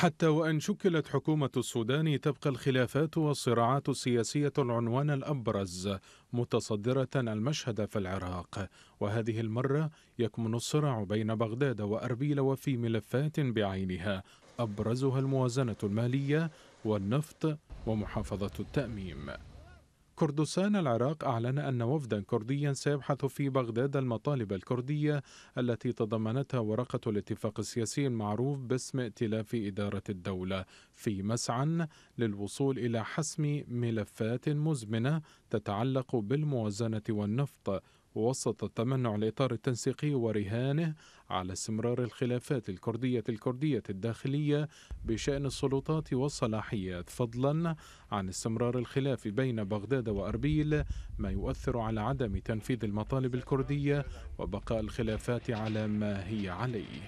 حتى وان شكلت حكومه السودان تبقى الخلافات والصراعات السياسيه العنوان الابرز متصدره المشهد في العراق وهذه المره يكمن الصراع بين بغداد واربيل وفي ملفات بعينها ابرزها الموازنه الماليه والنفط ومحافظه التاميم كردستان العراق أعلن أن وفدا كرديا سيبحث في بغداد المطالب الكردية التي تضمنتها ورقة الاتفاق السياسي المعروف باسم ائتلاف إدارة الدولة في مسعى للوصول إلى حسم ملفات مزمنة تتعلق بالموازنة والنفط وسط التمنع الإطار التنسيقي ورهانه على استمرار الخلافات الكردية الكردية الداخلية بشأن السلطات والصلاحيات فضلا عن استمرار الخلاف بين بغداد وأربيل ما يؤثر على عدم تنفيذ المطالب الكردية وبقاء الخلافات على ما هي عليه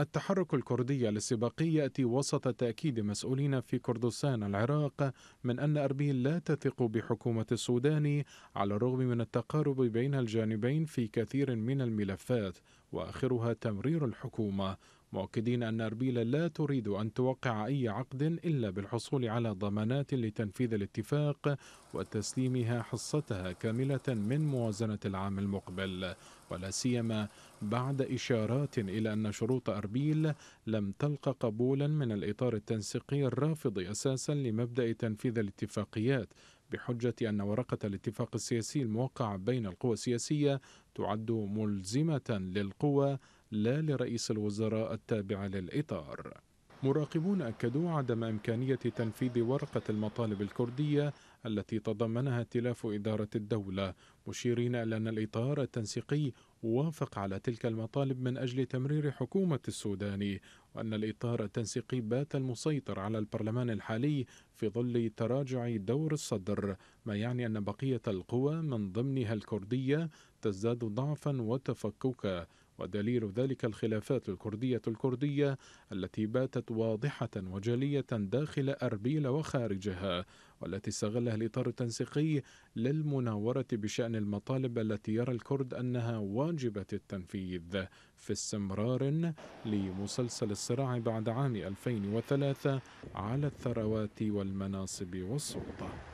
التحرك الكردي الاستباقي يأتي وسط تأكيد مسؤولين في كردستان العراق من أن أربيل لا تثق بحكومة السودان على الرغم من التقارب بين الجانبين في كثير من الملفات وآخرها تمرير الحكومة مؤكدين أن أربيل لا تريد أن توقع أي عقد إلا بالحصول على ضمانات لتنفيذ الاتفاق وتسليمها حصتها كاملة من موازنة العام المقبل ولا سيما بعد إشارات إلى أن شروط أربيل لم تلق قبولا من الإطار التنسيقي الرافض أساسا لمبدأ تنفيذ الاتفاقيات بحجة أن ورقة الاتفاق السياسي الموقع بين القوى السياسية تعد ملزمة للقوى لا لرئيس الوزراء التابع للإطار مراقبون أكدوا عدم إمكانية تنفيذ ورقة المطالب الكردية التي تضمنها ائتلاف إدارة الدولة مشيرين إلى أن الإطار التنسيقي وافق على تلك المطالب من أجل تمرير حكومة السودان وأن الإطار التنسيقي بات المسيطر على البرلمان الحالي في ظل تراجع دور الصدر ما يعني أن بقية القوى من ضمنها الكردية تزداد ضعفا وتفككا ودليل ذلك الخلافات الكردية الكردية التي باتت واضحة وجلية داخل أربيل وخارجها والتي استغلها الإطار التنسيقي للمناورة بشأن المطالب التي يرى الكرد أنها واجبة التنفيذ في استمرار لمسلسل الصراع بعد عام 2003 على الثروات والمناصب والسلطة